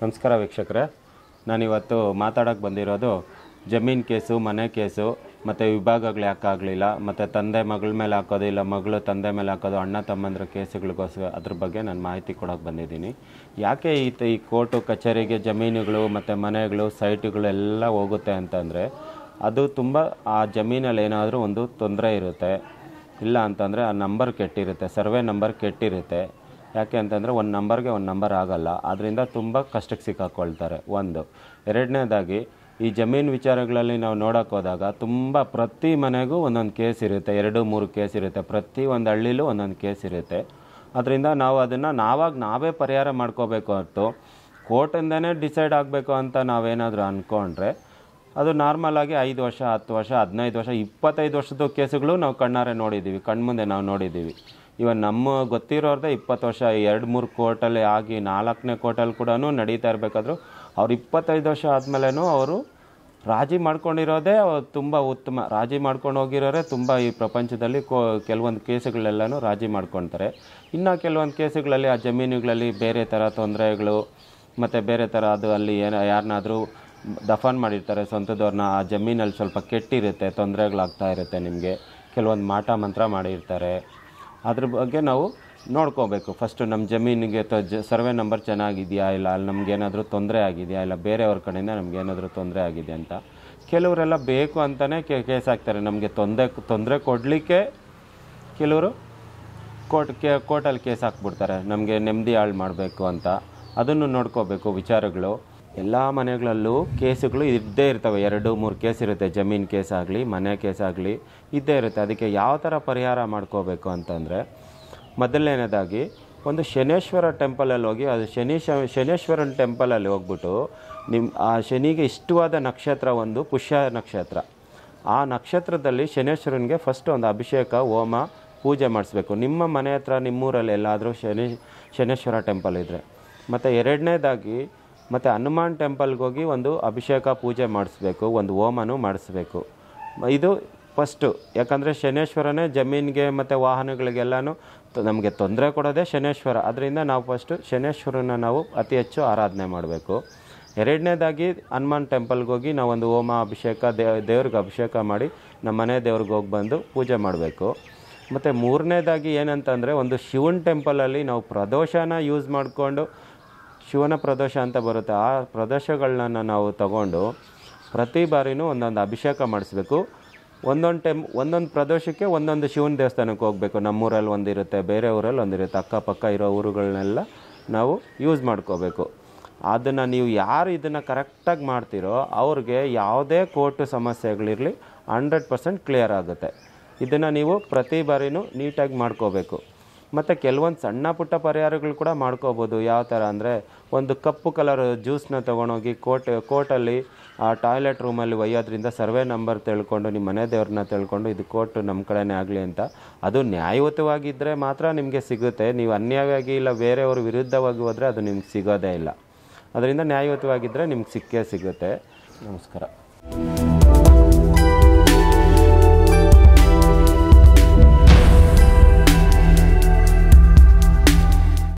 ನಮಸ್ಕಾರ ವೀಕ್ಷಕರೇ ನಾನಿವತ್ತು ಮಾತಾಡೋಕ್ಕೆ ಬಂದಿರೋದು ಜಮೀನು ಕೇಸು ಮನೆ ಕೇಸು ಮತ್ತು ವಿಭಾಗಗಳು ಯಾಕಾಗಲಿಲ್ಲ ಮತ್ತು ತಂದೆ ಮಗಳ ಮೇಲೆ ಹಾಕೋದು ಇಲ್ಲ ಮಗಳು ತಂದೆ ಮೇಲೆ ಹಾಕೋದು ಅಣ್ಣ ತಮ್ಮಂದ್ರ ಕೇಸುಗಳಿಗೋಸ್ಕರ ಅದ್ರ ಬಗ್ಗೆ ನಾನು ಮಾಹಿತಿ ಕೊಡೋಕೆ ಬಂದಿದ್ದೀನಿ ಯಾಕೆ ಈ ಈ ಕೋರ್ಟು ಕಚೇರಿಗೆ ಜಮೀನುಗಳು ಮತ್ತು ಮನೆಗಳು ಎಲ್ಲ ಹೋಗುತ್ತೆ ಅಂತಂದರೆ ಅದು ತುಂಬ ಆ ಜಮೀನಲ್ಲಿ ಏನಾದರೂ ಒಂದು ತೊಂದರೆ ಇರುತ್ತೆ ಇಲ್ಲ ಅಂತಂದರೆ ಆ ನಂಬರ್ ಕೆಟ್ಟಿರುತ್ತೆ ಸರ್ವೆ ನಂಬರ್ ಕೆಟ್ಟಿರುತ್ತೆ ಯಾಕೆ ಅಂತಂದರೆ ಒಂದು ನಂಬರ್ಗೆ ಒಂದು ನಂಬರ್ ಆಗಲ್ಲ ಅದರಿಂದ ತುಂಬ ಕಷ್ಟಕ್ಕೆ ಸಿಕ್ಕಾಕೊಳ್ತಾರೆ ಒಂದು ಎರಡನೇದಾಗಿ ಈ ಜಮೀನು ವಿಚಾರಗಳಲ್ಲಿ ನಾವು ನೋಡೋಕೆ ಹೋದಾಗ ತುಂಬ ಪ್ರತಿ ಮನೆಗೂ ಒಂದೊಂದು ಕೇಸ್ ಇರುತ್ತೆ ಎರಡು ಮೂರು ಕೇಸ್ ಇರುತ್ತೆ ಪ್ರತಿ ಒಂದು ಹಳ್ಳಿಲೂ ಒಂದೊಂದು ಕೇಸ್ ಇರುತ್ತೆ ಅದರಿಂದ ನಾವು ಅದನ್ನು ನಾವಾಗ ನಾವೇ ಪರಿಹಾರ ಮಾಡ್ಕೋಬೇಕು ಹೊರತು ಕೋರ್ಟಿಂದನೇ ಡಿಸೈಡ್ ಆಗಬೇಕು ಅಂತ ನಾವೇನಾದರೂ ಅಂದ್ಕೊಂಡ್ರೆ ಅದು ನಾರ್ಮಲ್ ಆಗಿ ಐದು ವರ್ಷ ಹತ್ತು ವರ್ಷ ಹದಿನೈದು ವರ್ಷ ಇಪ್ಪತ್ತೈದು ವರ್ಷದ ಕೇಸುಗಳು ನಾವು ಕಣ್ಣಾರೆ ನೋಡಿದ್ದೀವಿ ಕಣ್ಮುಂದೆ ನಾವು ನೋಡಿದ್ದೀವಿ ಇವನ್ ನಮ್ಮ ಗೊತ್ತಿರೋರ್ದೆ ಇಪ್ಪತ್ತು ವರ್ಷ ಎರಡು ಮೂರು ಕೋರ್ಟಲ್ಲಿ ಆಗಿ ನಾಲ್ಕನೇ ಕೋರ್ಟಲ್ಲಿ ಕೂಡ ನಡೀತಾ ಇರಬೇಕಾದ್ರು ಅವ್ರು ಇಪ್ಪತ್ತೈದು ವರ್ಷ ಆದಮೇಲೆ ಅವರು ರಾಜಿ ಮಾಡ್ಕೊಂಡಿರೋದೇ ತುಂಬ ಉತ್ತಮ ರಾಜಿ ಮಾಡ್ಕೊಂಡು ಹೋಗಿರೋರೆ ತುಂಬ ಈ ಪ್ರಪಂಚದಲ್ಲಿ ಕೋ ಕೆಲವೊಂದು ಕೇಸುಗಳೆಲ್ಲನೂ ರಾಜಿ ಮಾಡ್ಕೊತಾರೆ ಇನ್ನು ಕೆಲವೊಂದು ಕೇಸುಗಳಲ್ಲಿ ಆ ಜಮೀನುಗಳಲ್ಲಿ ಬೇರೆ ಥರ ತೊಂದರೆಗಳು ಮತ್ತು ಬೇರೆ ಥರ ಅದು ಅಲ್ಲಿ ಏನೋ ಯಾರನ್ನಾದರೂ ದಫನ್ ಮಾಡಿರ್ತಾರೆ ಸ್ವಂತದವ್ರನ್ನ ಆ ಜಮೀನಲ್ಲಿ ಸ್ವಲ್ಪ ಕೆಟ್ಟಿರುತ್ತೆ ತೊಂದರೆಗಳಾಗ್ತಾ ಇರುತ್ತೆ ನಿಮಗೆ ಕೆಲವೊಂದು ಮಾಟ ಮಂತ್ರ ಮಾಡಿರ್ತಾರೆ ಅದ್ರ ಬಗ್ಗೆ ನಾವು ನೋಡ್ಕೋಬೇಕು ಫಸ್ಟು ನಮ್ಮ ಜಮೀನಿಗೆ ತ ಜ ಸರ್ವೆ ನಂಬರ್ ಚೆನ್ನಾಗಿದೆಯಾ ಇಲ್ಲ ಅಲ್ಲಿ ನಮಗೇನಾದರೂ ತೊಂದರೆ ಆಗಿದೆಯಾ ಇಲ್ಲ ಬೇರೆಯವ್ರ ಕಡೆಯಿಂದ ನಮಗೇನಾದರೂ ತೊಂದರೆ ಆಗಿದೆ ಅಂತ ಕೆಲವರೆಲ್ಲ ಬೇಕು ಅಂತಲೇ ಕೆ ಕೇಸ್ ಹಾಕ್ತಾರೆ ನಮಗೆ ತೊಂದರೆ ತೊಂದರೆ ಕೊಡಲಿಕ್ಕೆ ಕೆಲವರು ಕೋರ್ಟ್ ಕೆ ಕೋರ್ಟಲ್ಲಿ ಕೇಸ್ ಹಾಕ್ಬಿಡ್ತಾರೆ ನಮಗೆ ನೆಮ್ಮದಿ ಹಾಳು ಮಾಡಬೇಕು ಅಂತ ಅದನ್ನು ನೋಡ್ಕೋಬೇಕು ವಿಚಾರಗಳು ಎಲ್ಲ ಮನೆಗಳಲ್ಲೂ ಕೇಸುಗಳು ಇದ್ದೇ ಇರ್ತವೆ ಎರಡು ಮೂರು ಕೇಸ್ ಇರುತ್ತೆ ಜಮೀನು ಕೇಸ್ ಆಗಲಿ ಮನೆ ಕೇಸ್ ಆಗಲಿ ಇದ್ದೇ ಇರುತ್ತೆ ಅದಕ್ಕೆ ಯಾವ ಥರ ಪರಿಹಾರ ಮಾಡ್ಕೋಬೇಕು ಅಂತಂದರೆ ಮೊದಲನೇದಾಗಿ ಒಂದು ಶನೇಶ್ವರ ಟೆಂಪಲಲ್ಲಿ ಹೋಗಿ ಅದು ಶನಿ ಶನೇಶ್ವರನ ಟೆಂಪಲಲ್ಲಿ ಹೋಗ್ಬಿಟ್ಟು ನಿಮ್ಮ ಆ ಶನಿಗೆ ಇಷ್ಟವಾದ ನಕ್ಷತ್ರ ಒಂದು ಪುಷ್ಯ ನಕ್ಷತ್ರ ಆ ನಕ್ಷತ್ರದಲ್ಲಿ ಶನೇಶ್ವರನಿಗೆ ಫಸ್ಟ್ ಒಂದು ಅಭಿಷೇಕ ಹೋಮ ಪೂಜೆ ಮಾಡಿಸ್ಬೇಕು ನಿಮ್ಮ ಮನೆ ಹತ್ರ ನಿಮ್ಮೂರಲ್ಲಿ ಎಲ್ಲಾದರೂ ಶನಿ ಶನೇಶ್ವರ ಟೆಂಪಲ್ ಇದ್ದರೆ ಮತ್ತು ಎರಡನೇದಾಗಿ ಮತ್ತು ಹನುಮಾನ್ ಟೆಂಪಲ್ಗೆ ಹೋಗಿ ಒಂದು ಅಭಿಷೇಕ ಪೂಜೆ ಮಾಡಿಸ್ಬೇಕು ಒಂದು ಹೋಮನೂ ಮಾಡಿಸ್ಬೇಕು ಇದು ಫಸ್ಟು ಯಾಕಂದರೆ ಶನೇಶ್ವರನೇ ಜಮೀನಿಗೆ ಮತ್ತು ವಾಹನಗಳಿಗೆಲ್ಲನೂ ನಮಗೆ ತೊಂದರೆ ಕೊಡೋದೆ ಶನೇಶ್ವರ ಅದರಿಂದ ನಾವು ಫಸ್ಟು ಶನೇಶ್ವರನ ನಾವು ಅತಿ ಹೆಚ್ಚು ಆರಾಧನೆ ಮಾಡಬೇಕು ಎರಡನೇದಾಗಿ ಹನುಮಾನ್ ಟೆಂಪಲ್ಗೆ ಹೋಗಿ ನಾವೊಂದು ಹೋಮ ಅಭಿಷೇಕ ದೇವ್ರಿಗೆ ಅಭಿಷೇಕ ಮಾಡಿ ನಮ್ಮ ಮನೆ ದೇವ್ರಿಗೆ ಹೋಗಿ ಬಂದು ಪೂಜೆ ಮಾಡಬೇಕು ಮತ್ತು ಮೂರನೇದಾಗಿ ಏನಂತಂದರೆ ಒಂದು ಶಿವನ್ ಟೆಂಪಲಲ್ಲಿ ನಾವು ಪ್ರದೋಷನ ಯೂಸ್ ಮಾಡಿಕೊಂಡು ಶಿವನ ಪ್ರದೋಷ ಅಂತ ಬರುತ್ತೆ ಆ ಪ್ರದೋಷಗಳನ್ನ ನಾವು ತಗೊಂಡು ಪ್ರತಿ ಬಾರಿನೂ ಒಂದೊಂದು ಅಭಿಷೇಕ ಮಾಡಿಸ್ಬೇಕು ಒಂದೊಂದು ಟೈಮ್ ಒಂದೊಂದು ಪ್ರದೋಷಕ್ಕೆ ಒಂದೊಂದು ಶಿವನ ದೇವಸ್ಥಾನಕ್ಕೆ ಹೋಗಬೇಕು ನಮ್ಮೂರಲ್ಲಿ ಒಂದಿರುತ್ತೆ ಬೇರೆ ಊರಲ್ಲಿ ಒಂದಿರುತ್ತೆ ಅಕ್ಕಪಕ್ಕ ಇರೋ ಊರುಗಳನ್ನೆಲ್ಲ ನಾವು ಯೂಸ್ ಮಾಡ್ಕೋಬೇಕು ಅದನ್ನು ನೀವು ಯಾರು ಇದನ್ನು ಕರೆಕ್ಟಾಗಿ ಮಾಡ್ತೀರೋ ಅವ್ರಿಗೆ ಯಾವುದೇ ಕೋರ್ಟು ಸಮಸ್ಯೆಗಳಿರಲಿ ಹಂಡ್ರೆಡ್ ಪರ್ಸೆಂಟ್ ಕ್ಲಿಯರ್ ಆಗುತ್ತೆ ಇದನ್ನು ನೀವು ಪ್ರತಿ ಬಾರಿನೂ ನೀಟಾಗಿ ಮಾಡ್ಕೋಬೇಕು ಮತ್ತು ಕೆಲವೊಂದು ಸಣ್ಣ ಪುಟ್ಟ ಪರಿಹಾರಗಳು ಕೂಡ ಮಾಡ್ಕೋಬೋದು ಯಾವ ಥರ ಅಂದರೆ ಒಂದು ಕಪ್ಪು ಕಲರ್ ಜ್ಯೂಸನ್ನ ತೊಗೊಂಡೋಗಿ ಕೋಟ್ ಕೋಟಲ್ಲಿ ಆ ಟಾಯ್ಲೆಟ್ ರೂಮಲ್ಲಿ ಒಯ್ಯೋದ್ರಿಂದ ಸರ್ವೆ ನಂಬರ್ ತಿಳ್ಕೊಂಡು ನಿಮ್ಮ ಮನೆ ದೇವ್ರನ್ನ ತಿಳ್ಕೊಂಡು ಇದು ಕೋರ್ಟ್ ನಮ್ಮ ಕಡೆನೇ ಆಗಲಿ ಅಂತ ಅದು ನ್ಯಾಯಯುತವಾಗಿದ್ದರೆ ಮಾತ್ರ ನಿಮಗೆ ಸಿಗುತ್ತೆ ನೀವು ಅನ್ಯಾಯವಾಗಿ ಇಲ್ಲ ಬೇರೆಯವ್ರ ವಿರುದ್ಧವಾಗಿ ಹೋದರೆ ಅದು ನಿಮ್ಗೆ ಸಿಗೋದೇ ಇಲ್ಲ ಅದರಿಂದ ನ್ಯಾಯಯುತವಾಗಿದ್ದರೆ ನಿಮ್ಗೆ ಸಿಕ್ಕೇ ಸಿಗುತ್ತೆ ನಮಸ್ಕಾರ